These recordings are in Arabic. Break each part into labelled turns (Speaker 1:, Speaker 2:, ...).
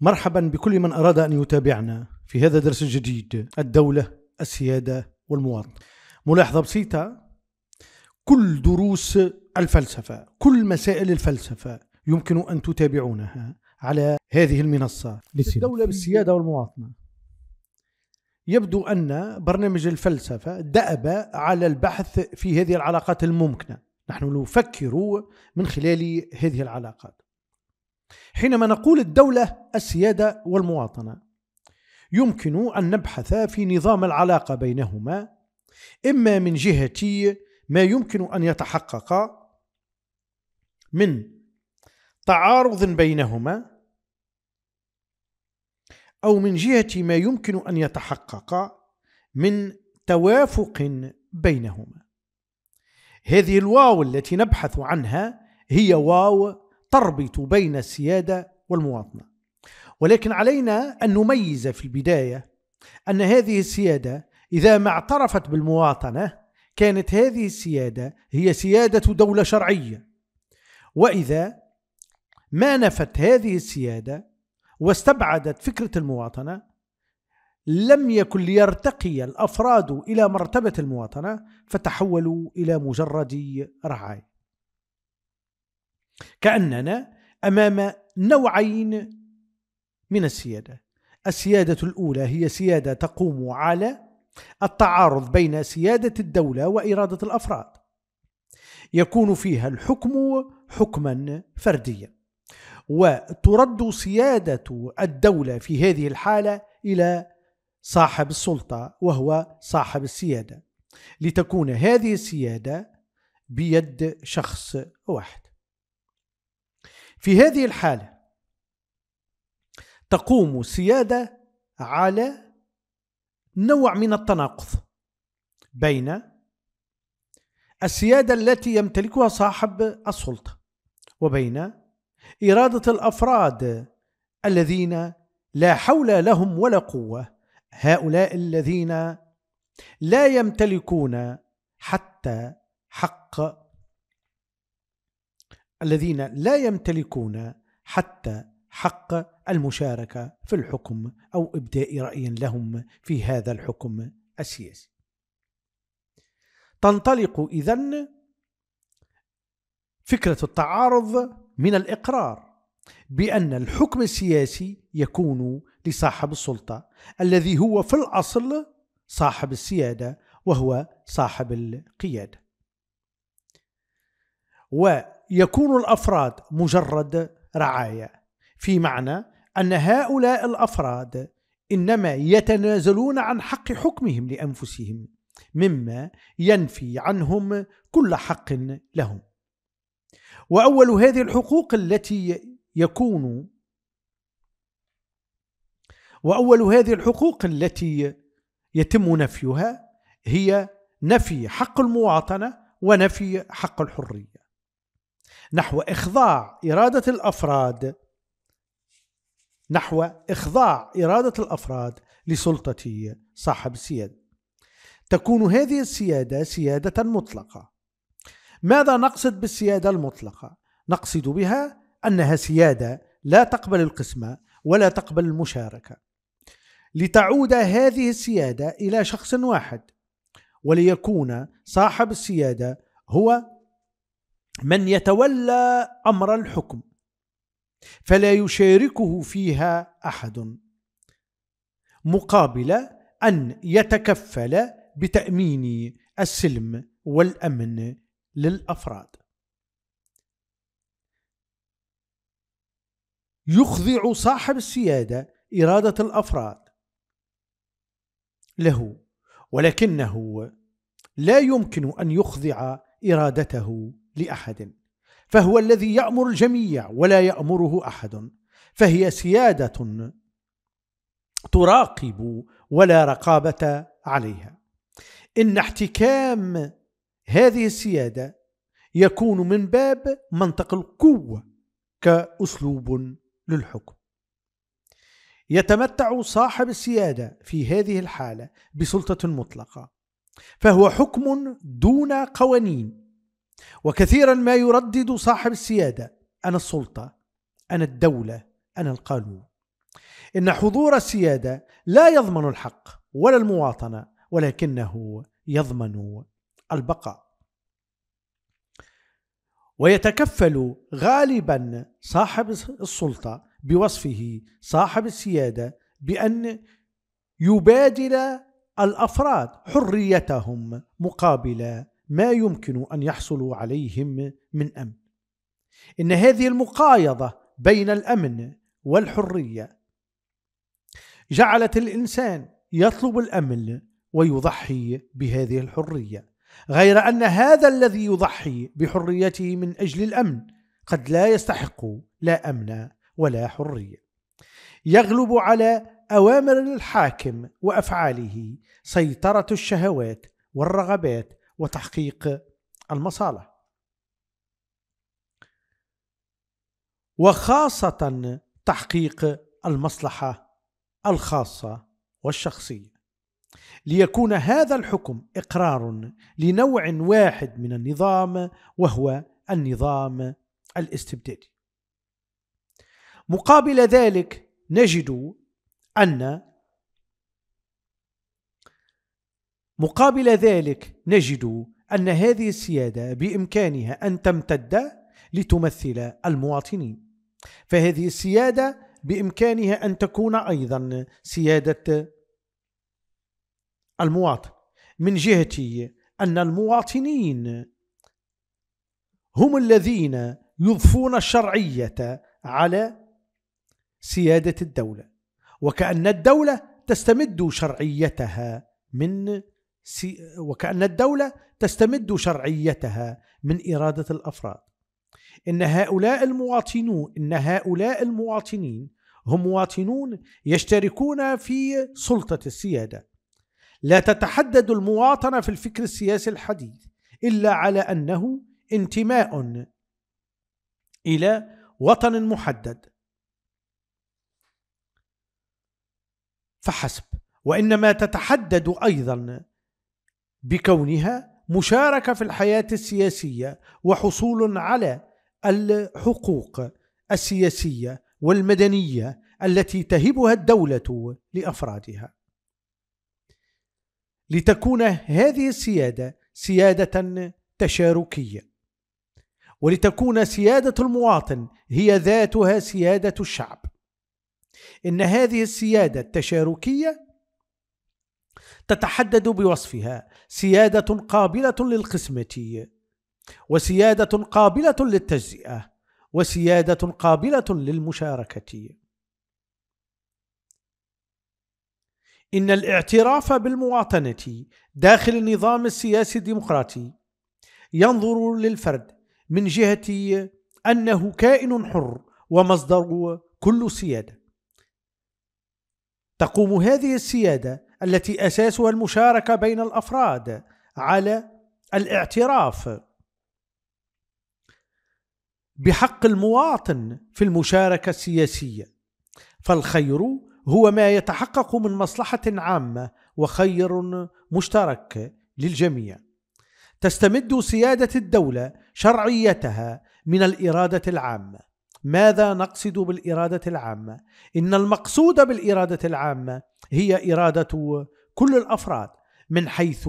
Speaker 1: مرحبا بكل من أراد أن يتابعنا في هذا الدرس الجديد الدولة السيادة والمواطن ملاحظة بسيطة كل دروس الفلسفة كل مسائل الفلسفة يمكن أن تتابعونها على هذه المنصة الدولة بالسيادة والمواطنة يبدو أن برنامج الفلسفة دأب على البحث في هذه العلاقات الممكنة نحن نفكر من خلال هذه العلاقات حينما نقول الدولة السيادة والمواطنة يمكن أن نبحث في نظام العلاقة بينهما إما من جهة ما يمكن أن يتحقق من تعارض بينهما أو من جهة ما يمكن أن يتحقق من توافق بينهما هذه الواو التي نبحث عنها هي واو تربط بين السيادة والمواطنة ولكن علينا أن نميز في البداية أن هذه السيادة إذا ما اعترفت بالمواطنة كانت هذه السيادة هي سيادة دولة شرعية وإذا ما نفت هذه السيادة واستبعدت فكرة المواطنة لم يكن ليرتقي الأفراد إلى مرتبة المواطنة فتحولوا إلى مجرد رعاية كأننا أمام نوعين من السيادة السيادة الأولى هي سيادة تقوم على التعارض بين سيادة الدولة وإرادة الأفراد يكون فيها الحكم حكما فرديا وترد سيادة الدولة في هذه الحالة إلى صاحب السلطة وهو صاحب السيادة لتكون هذه السيادة بيد شخص واحد في هذه الحالة تقوم سيادة على نوع من التناقض بين السيادة التي يمتلكها صاحب السلطة وبين إرادة الأفراد الذين لا حول لهم ولا قوة هؤلاء الذين لا يمتلكون حتى حق الذين لا يمتلكون حتى حق المشاركه في الحكم او ابداء راي لهم في هذا الحكم السياسي. تنطلق اذا فكره التعارض من الاقرار بان الحكم السياسي يكون لصاحب السلطه الذي هو في الاصل صاحب السياده وهو صاحب القياده. و يكون الافراد مجرد رعايا في معنى ان هؤلاء الافراد انما يتنازلون عن حق حكمهم لانفسهم مما ينفي عنهم كل حق لهم واول هذه الحقوق التي يكون واول هذه الحقوق التي يتم نفيها هي نفي حق المواطنه ونفي حق الحريه نحو إخضاع إرادة الأفراد نحو إخضاع إرادة الأفراد لسلطة صاحب السيادة تكون هذه السيادة سيادة مطلقة ماذا نقصد بالسيادة المطلقة؟ نقصد بها أنها سيادة لا تقبل القسمة ولا تقبل المشاركة لتعود هذه السيادة إلى شخص واحد وليكون صاحب السيادة هو من يتولى امر الحكم فلا يشاركه فيها احد مقابل ان يتكفل بتامين السلم والامن للافراد يخضع صاحب السياده اراده الافراد له ولكنه لا يمكن ان يخضع ارادته لأحد فهو الذي يأمر الجميع ولا يأمره أحد فهي سيادة تراقب ولا رقابة عليها إن احتكام هذه السيادة يكون من باب منطق القوة كأسلوب للحكم يتمتع صاحب السيادة في هذه الحالة بسلطة مطلقة فهو حكم دون قوانين وكثيرا ما يردد صاحب السياده انا السلطه انا الدوله انا القانون ان حضور السياده لا يضمن الحق ولا المواطنه ولكنه يضمن البقاء ويتكفل غالبا صاحب السلطه بوصفه صاحب السياده بان يبادل الافراد حريتهم مقابل ما يمكن أن يحصلوا عليهم من أمن إن هذه المقايضة بين الأمن والحرية جعلت الإنسان يطلب الأمن ويضحي بهذه الحرية غير أن هذا الذي يضحي بحريته من أجل الأمن قد لا يستحق لا أمن ولا حرية يغلب على أوامر الحاكم وأفعاله سيطرة الشهوات والرغبات وتحقيق المصالح وخاصة تحقيق المصلحة الخاصة والشخصية ليكون هذا الحكم إقرار لنوع واحد من النظام وهو النظام الاستبدادي مقابل ذلك نجد أن مقابل ذلك نجد أن هذه السيادة بإمكانها أن تمتد لتمثل المواطنين فهذه السيادة بإمكانها أن تكون أيضا سيادة المواطن من جهة أن المواطنين هم الذين يضفون الشرعية على سيادة الدولة وكأن الدولة تستمد شرعيتها من وكأن الدولة تستمد شرعيتها من إرادة الأفراد إن هؤلاء المواطنون إن هؤلاء المواطنين هم مواطنون يشتركون في سلطة السيادة لا تتحدد المواطنة في الفكر السياسي الحديث إلا على أنه انتماء إلى وطن محدد فحسب وإنما تتحدد أيضا بكونها مشاركه في الحياه السياسيه وحصول على الحقوق السياسيه والمدنيه التي تهبها الدوله لافرادها لتكون هذه السياده سياده تشاركيه ولتكون سياده المواطن هي ذاتها سياده الشعب ان هذه السياده التشاركيه تتحدد بوصفها سيادة قابلة للقسمة وسيادة قابلة للتجزئة وسيادة قابلة للمشاركة إن الاعتراف بالمواطنة داخل النظام السياسي الديمقراطي ينظر للفرد من جهة أنه كائن حر ومصدر كل سيادة تقوم هذه السيادة التي اساسها المشاركه بين الافراد على الاعتراف بحق المواطن في المشاركه السياسيه فالخير هو ما يتحقق من مصلحه عامه وخير مشترك للجميع تستمد سياده الدوله شرعيتها من الاراده العامه ماذا نقصد بالاراده العامه ان المقصود بالاراده العامه هي اراده كل الافراد من حيث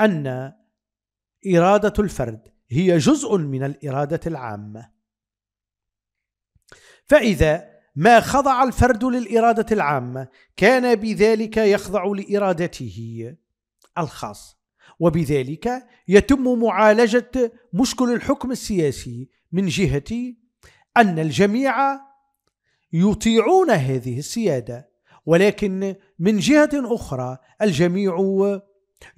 Speaker 1: ان اراده الفرد هي جزء من الاراده العامه فاذا ما خضع الفرد للاراده العامه كان بذلك يخضع لارادته الخاصه وبذلك يتم معالجه مشكل الحكم السياسي من جهه أن الجميع يطيعون هذه السيادة ولكن من جهة أخرى الجميع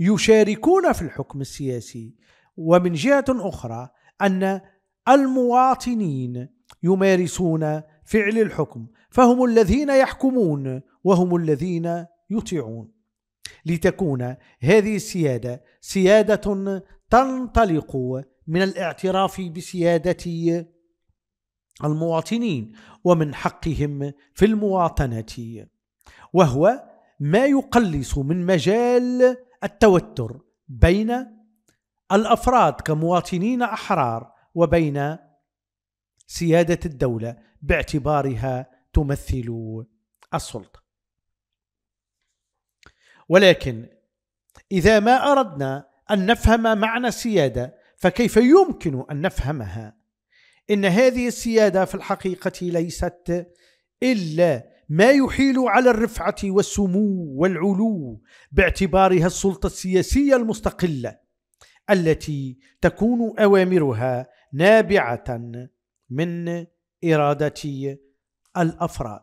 Speaker 1: يشاركون في الحكم السياسي ومن جهة أخرى أن المواطنين يمارسون فعل الحكم فهم الذين يحكمون وهم الذين يطيعون لتكون هذه السيادة سيادة تنطلق من الاعتراف بسيادة المواطنين ومن حقهم في المواطنة وهو ما يقلص من مجال التوتر بين الأفراد كمواطنين أحرار وبين سيادة الدولة باعتبارها تمثل السلطة ولكن إذا ما أردنا أن نفهم معنى السيادة فكيف يمكن أن نفهمها ان هذه السياده في الحقيقه ليست الا ما يحيل على الرفعه والسمو والعلو باعتبارها السلطه السياسيه المستقله التي تكون اوامرها نابعه من اراده الافراد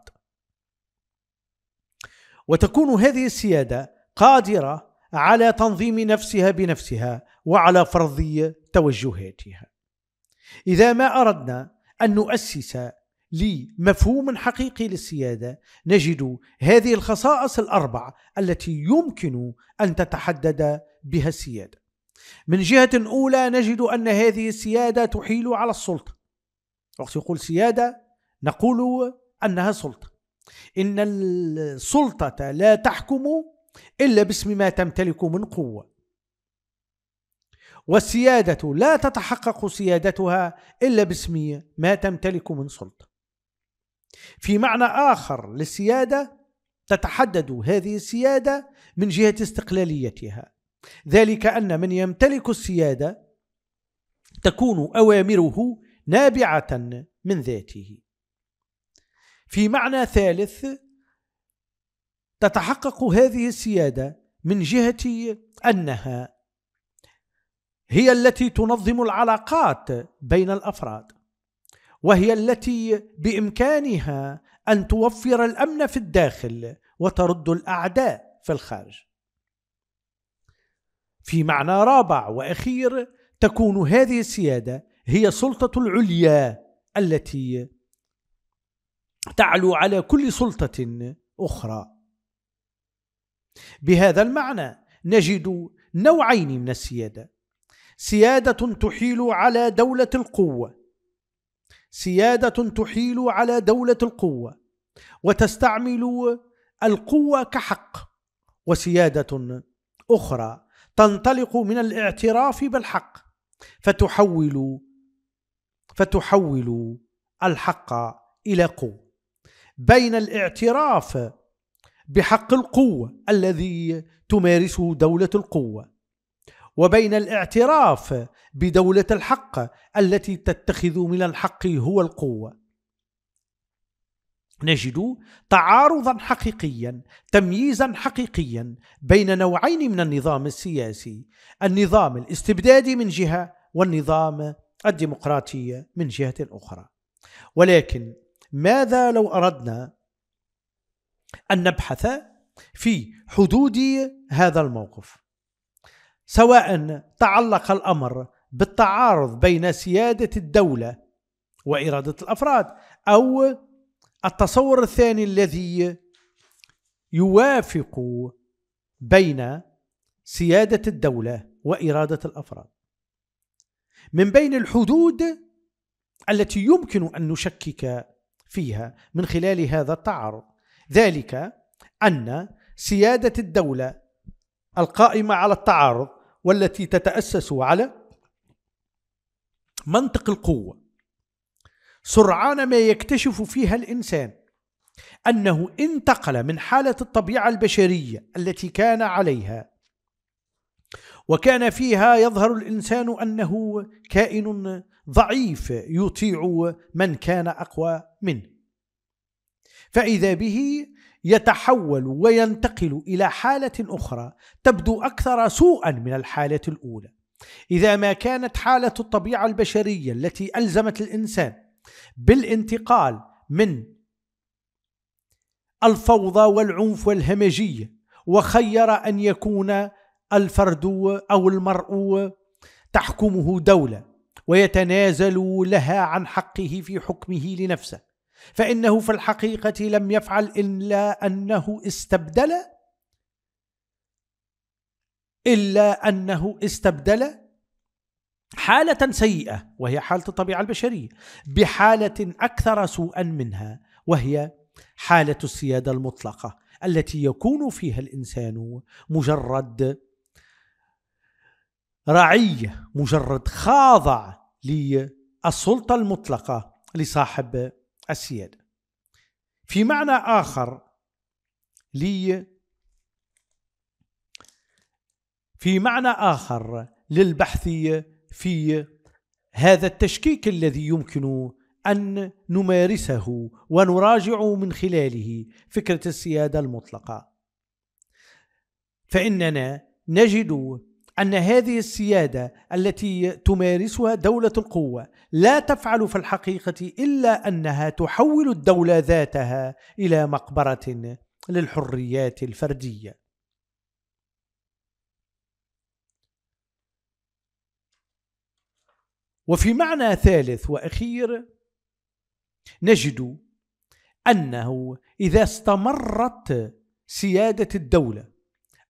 Speaker 1: وتكون هذه السياده قادره على تنظيم نفسها بنفسها وعلى فرض توجهاتها إذا ما أردنا أن نؤسس لمفهوم حقيقي للسيادة نجد هذه الخصائص الأربع التي يمكن أن تتحدد بها السيادة من جهة أولى نجد أن هذه السيادة تحيل على السلطة وقت يقول سيادة نقول أنها سلطة إن السلطة لا تحكم إلا باسم ما تمتلك من قوة والسيادة لا تتحقق سيادتها إلا باسم ما تمتلك من سلطة في معنى آخر للسيادة تتحدد هذه السيادة من جهة استقلاليتها ذلك أن من يمتلك السيادة تكون أوامره نابعة من ذاته في معنى ثالث تتحقق هذه السيادة من جهة أنها هي التي تنظم العلاقات بين الافراد وهي التي بامكانها ان توفر الامن في الداخل وترد الاعداء في الخارج في معنى رابع واخير تكون هذه السياده هي السلطه العليا التي تعلو على كل سلطه اخرى بهذا المعنى نجد نوعين من السياده سيادة تحيل على دولة القوة سيادة تحيل على دولة القوة وتستعمل القوة كحق وسيادة أخرى تنطلق من الاعتراف بالحق فتحول فتحول الحق إلى قوة بين الاعتراف بحق القوة الذي تمارسه دولة القوة وبين الاعتراف بدولة الحق التي تتخذ من الحق هو القوة نجد تعارضا حقيقيا تمييزا حقيقيا بين نوعين من النظام السياسي النظام الاستبدادي من جهة والنظام الديمقراطي من جهة أخرى ولكن ماذا لو أردنا أن نبحث في حدود هذا الموقف سواء تعلق الامر بالتعارض بين سياده الدوله واراده الافراد او التصور الثاني الذي يوافق بين سياده الدوله واراده الافراد من بين الحدود التي يمكن ان نشكك فيها من خلال هذا التعارض ذلك ان سياده الدوله القائمه على التعارض والتي تتأسس على منطق القوة سرعان ما يكتشف فيها الإنسان أنه انتقل من حالة الطبيعة البشرية التي كان عليها وكان فيها يظهر الإنسان أنه كائن ضعيف يطيع من كان أقوى منه فإذا به يتحول وينتقل إلى حالة أخرى تبدو أكثر سوءا من الحالة الأولى إذا ما كانت حالة الطبيعة البشرية التي ألزمت الإنسان بالانتقال من الفوضى والعنف والهمجية وخير أن يكون الفرد أو المرء تحكمه دولة ويتنازل لها عن حقه في حكمه لنفسه فانه في الحقيقه لم يفعل الا انه استبدل الا انه استبدل حاله سيئه وهي حاله الطبيعه البشريه بحاله اكثر سوءا منها وهي حاله السياده المطلقه التي يكون فيها الانسان مجرد رعيه مجرد خاضع للسلطه المطلقه لصاحب السيادة في معنى آخر لي في معنى آخر للبحث في هذا التشكيك الذي يمكن أن نمارسه ونراجع من خلاله فكرة السيادة المطلقة فإننا نجد أن هذه السيادة التي تمارسها دولة القوة لا تفعل في الحقيقة إلا أنها تحول الدولة ذاتها إلى مقبرة للحريات الفردية وفي معنى ثالث وأخير نجد أنه إذا استمرت سيادة الدولة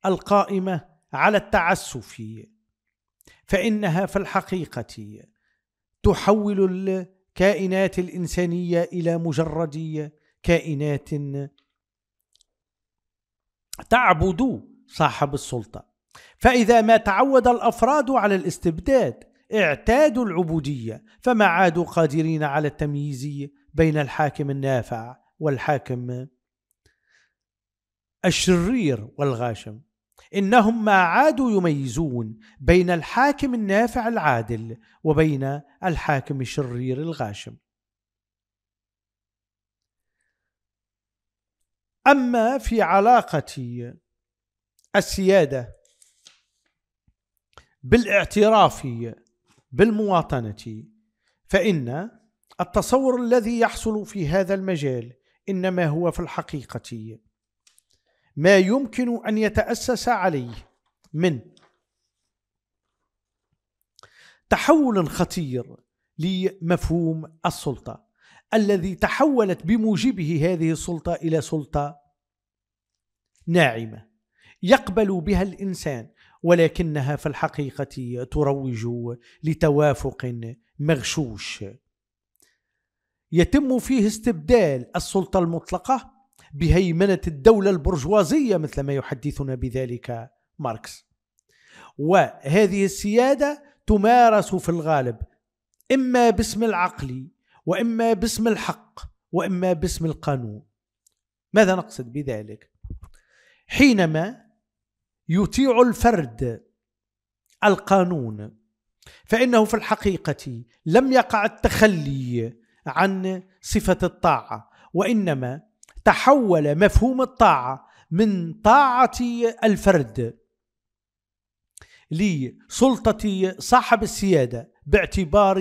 Speaker 1: القائمة على التعسف فإنها في الحقيقة تحول الكائنات الإنسانية إلى مجرد كائنات تعبد صاحب السلطة فإذا ما تعود الأفراد على الاستبداد اعتادوا العبودية فما عادوا قادرين على التمييز بين الحاكم النافع والحاكم الشرير والغاشم إنهم ما عادوا يميزون بين الحاكم النافع العادل وبين الحاكم الشرير الغاشم أما في علاقة السيادة بالاعتراف بالمواطنة فإن التصور الذي يحصل في هذا المجال إنما هو في الحقيقة ما يمكن أن يتأسس عليه من تحول خطير لمفهوم السلطة الذي تحولت بموجبه هذه السلطة إلى سلطة ناعمة يقبل بها الإنسان ولكنها في الحقيقة تروج لتوافق مغشوش يتم فيه استبدال السلطة المطلقة بهيمنه الدوله البرجوازيه مثل ما يحدثنا بذلك ماركس وهذه السياده تمارس في الغالب اما باسم العقل واما باسم الحق واما باسم القانون ماذا نقصد بذلك حينما يطيع الفرد القانون فانه في الحقيقه لم يقع التخلي عن صفه الطاعه وانما تحول مفهوم الطاعة من طاعة الفرد لسلطة صاحب السيادة باعتبار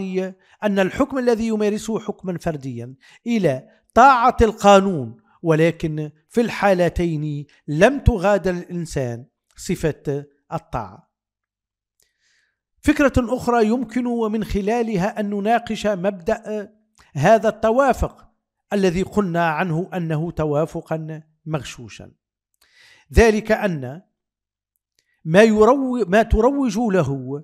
Speaker 1: أن الحكم الذي يمارسه حكما فرديا إلى طاعة القانون ولكن في الحالتين لم تغادر الإنسان صفة الطاعة فكرة أخرى يمكن ومن خلالها أن نناقش مبدأ هذا التوافق الذي قلنا عنه انه توافقا مغشوشا ذلك ان ما يرو ما تروج له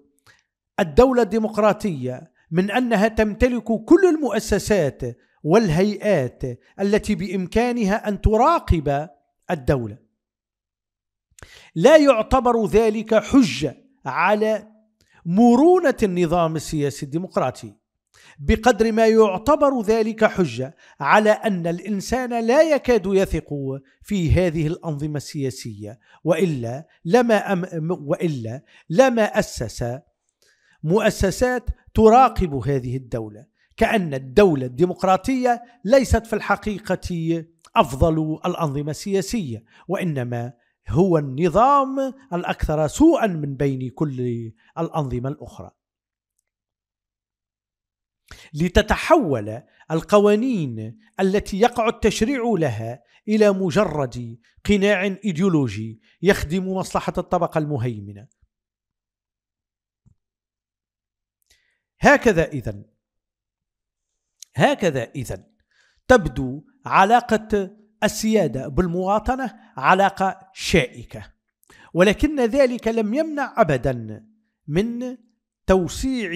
Speaker 1: الدوله الديمقراطيه من انها تمتلك كل المؤسسات والهيئات التي بامكانها ان تراقب الدوله لا يعتبر ذلك حجه على مرونه النظام السياسي الديمقراطي بقدر ما يعتبر ذلك حجة على أن الإنسان لا يكاد يثق في هذه الأنظمة السياسية وإلا لما أم وإلا لما أسس مؤسسات تراقب هذه الدولة كأن الدولة الديمقراطية ليست في الحقيقة أفضل الأنظمة السياسية وإنما هو النظام الأكثر سوءا من بين كل الأنظمة الأخرى لتتحول القوانين التي يقع التشريع لها الى مجرد قناع ايديولوجي يخدم مصلحه الطبقه المهيمنه. هكذا اذا هكذا اذا تبدو علاقه السياده بالمواطنه علاقه شائكه ولكن ذلك لم يمنع ابدا من توسيع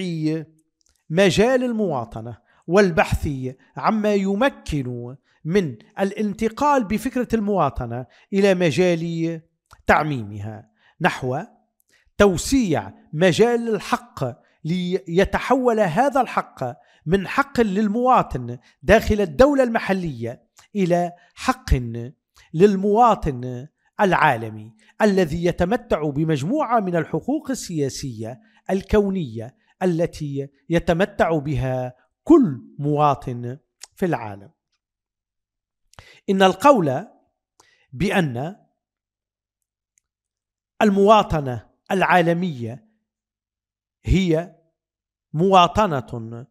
Speaker 1: مجال المواطنة والبحث عما يمكن من الانتقال بفكرة المواطنة إلى مجال تعميمها نحو توسيع مجال الحق ليتحول هذا الحق من حق للمواطن داخل الدولة المحلية إلى حق للمواطن العالمي الذي يتمتع بمجموعة من الحقوق السياسية الكونية التي يتمتع بها كل مواطن في العالم ان القول بان المواطنه العالميه هي مواطنه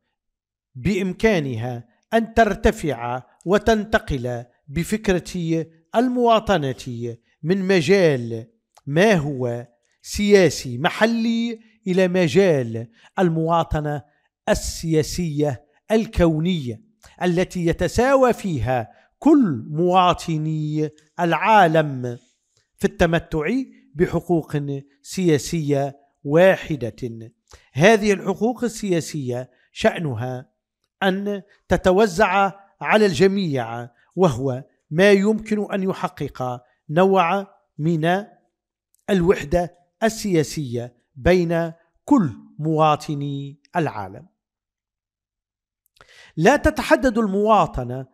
Speaker 1: بامكانها ان ترتفع وتنتقل بفكره المواطنه من مجال ما هو سياسي محلي الى مجال المواطنه السياسيه الكونيه التي يتساوى فيها كل مواطني العالم في التمتع بحقوق سياسيه واحده هذه الحقوق السياسيه شانها ان تتوزع على الجميع وهو ما يمكن ان يحقق نوع من الوحده السياسيه بين كل مواطني العالم لا تتحدد المواطنه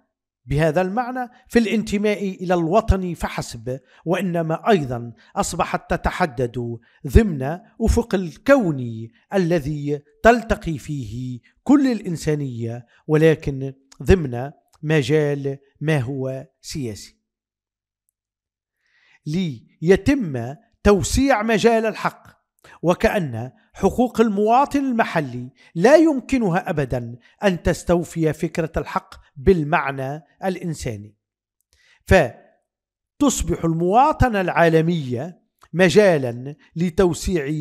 Speaker 1: بهذا المعنى في الانتماء الى الوطن فحسب وانما ايضا اصبحت تتحدد ضمن افق الكوني الذي تلتقي فيه كل الانسانيه ولكن ضمن مجال ما هو سياسي ليتم توسيع مجال الحق وكأن حقوق المواطن المحلي لا يمكنها أبدا أن تستوفي فكرة الحق بالمعنى الإنساني فتصبح المواطنة العالمية مجالا لتوسيع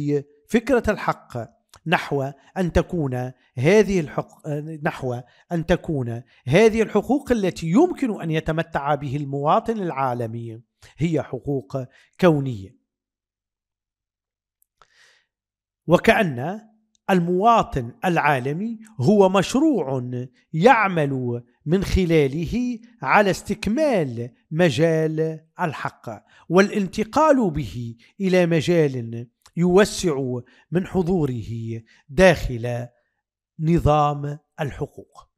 Speaker 1: فكرة الحق نحو أن تكون هذه الحق... نحو أن تكون هذه الحقوق التي يمكن أن يتمتع به المواطن العالمي هي حقوق كونية وكأن المواطن العالمي هو مشروع يعمل من خلاله على استكمال مجال الحق والانتقال به الى مجال يوسع من حضوره داخل نظام الحقوق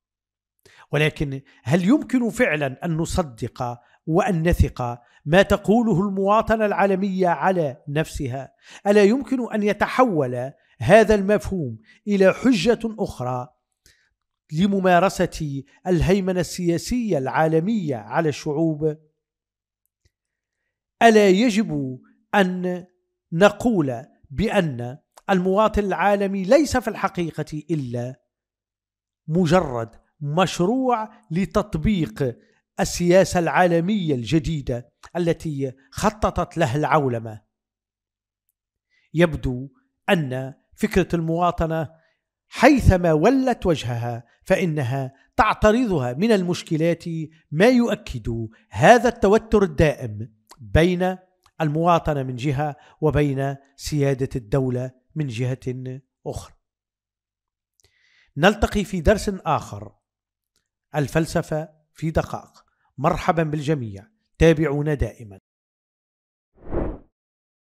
Speaker 1: ولكن هل يمكن فعلا ان نصدق وأن نثق ما تقوله المواطنة العالمية على نفسها ألا يمكن أن يتحول هذا المفهوم إلى حجة أخرى لممارسة الهيمنة السياسية العالمية على الشعوب ألا يجب أن نقول بأن المواطن العالمي ليس في الحقيقة إلا مجرد مشروع لتطبيق السياسة العالمية الجديدة التي خططت لها العولمة يبدو أن فكرة المواطنة حيثما ولت وجهها فإنها تعترضها من المشكلات ما يؤكد هذا التوتر الدائم بين المواطنة من جهة وبين سيادة الدولة من جهة أخرى نلتقي في درس آخر الفلسفة في دقائق مرحبا بالجميع تابعونا دائما